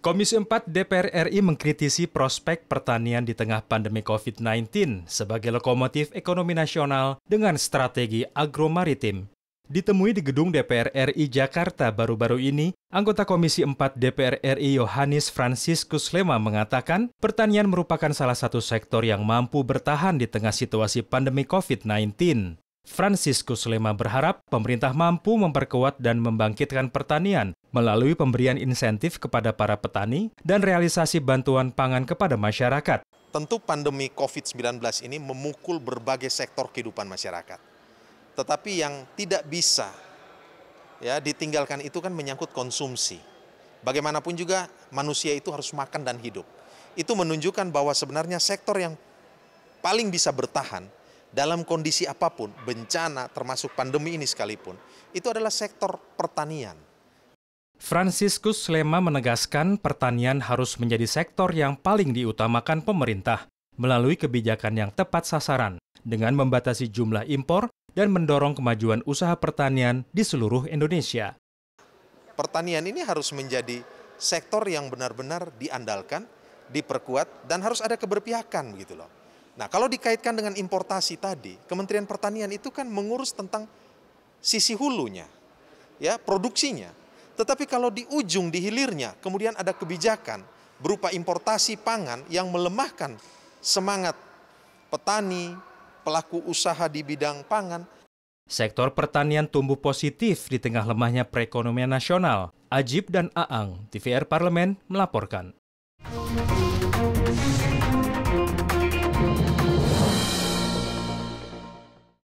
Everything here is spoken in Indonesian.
Komisi 4 DPR RI mengkritisi prospek pertanian di tengah pandemi COVID-19 sebagai lokomotif ekonomi nasional dengan strategi agromaritim. Ditemui di gedung DPR RI Jakarta baru-baru ini, anggota Komisi 4 DPR RI Yohanis Franciscus Lema mengatakan pertanian merupakan salah satu sektor yang mampu bertahan di tengah situasi pandemi COVID-19. Franciscus Lema berharap pemerintah mampu memperkuat dan membangkitkan pertanian melalui pemberian insentif kepada para petani dan realisasi bantuan pangan kepada masyarakat. Tentu pandemi COVID-19 ini memukul berbagai sektor kehidupan masyarakat. Tetapi yang tidak bisa ya ditinggalkan itu kan menyangkut konsumsi. Bagaimanapun juga manusia itu harus makan dan hidup. Itu menunjukkan bahwa sebenarnya sektor yang paling bisa bertahan dalam kondisi apapun, bencana termasuk pandemi ini sekalipun, itu adalah sektor pertanian. Franciscus Lema menegaskan pertanian harus menjadi sektor yang paling diutamakan pemerintah melalui kebijakan yang tepat sasaran dengan membatasi jumlah impor dan mendorong kemajuan usaha pertanian di seluruh Indonesia. Pertanian ini harus menjadi sektor yang benar-benar diandalkan, diperkuat, dan harus ada keberpihakan gitu loh Nah, kalau dikaitkan dengan importasi tadi, Kementerian Pertanian itu kan mengurus tentang sisi hulunya, ya, produksinya. Tetapi kalau di ujung di hilirnya kemudian ada kebijakan berupa importasi pangan yang melemahkan semangat petani, pelaku usaha di bidang pangan. Sektor pertanian tumbuh positif di tengah lemahnya perekonomian nasional. Ajib dan Aang, TVR Parlemen melaporkan.